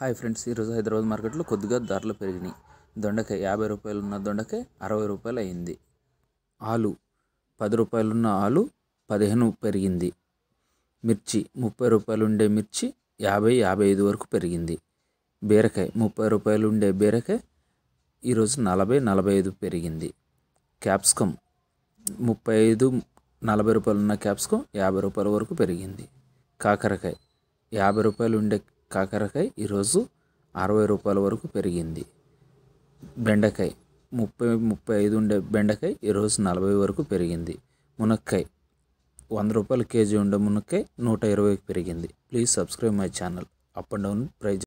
hi friends ఈరోజు హైదరాబాద్ మార్కెట్లో కొద్దిగా ధరలు పెరిగినాయి దొండకాయ యాభై రూపాయలు ఉన్న దొండకాయ అరవై రూపాయలు అయింది ఆలు పది రూపాయలున్న ఆలు పదిహేను పెరిగింది మిర్చి ముప్పై రూపాయలు ఉండే మిర్చి యాభై యాభై ఐదు వరకు పెరిగింది బీరకాయ ముప్పై రూపాయలు ఉండే బీరకాయ ఈరోజు నలభై నలభై ఐదు పెరిగింది క్యాప్సికమ్ ముప్పై ఐదు నలభై రూపాయలు ఉన్న క్యాప్సికమ్ యాభై రూపాయల వరకు పెరిగింది కాకరకాయ యాభై రూపాయలు ఉండే కాకరకాయ ఈరోజు అరవై రూపాయల వరకు పెరిగింది బెండకాయ ముప్పై ముప్పై ఐదు ఉండే బెండకాయ ఈరోజు నలభై వరకు పెరిగింది మునక్కాయ వంద రూపాయల కేజీ ఉండే మునక్కాయ నూట ఇరవైకి పెరిగింది please subscribe my channel up and down praise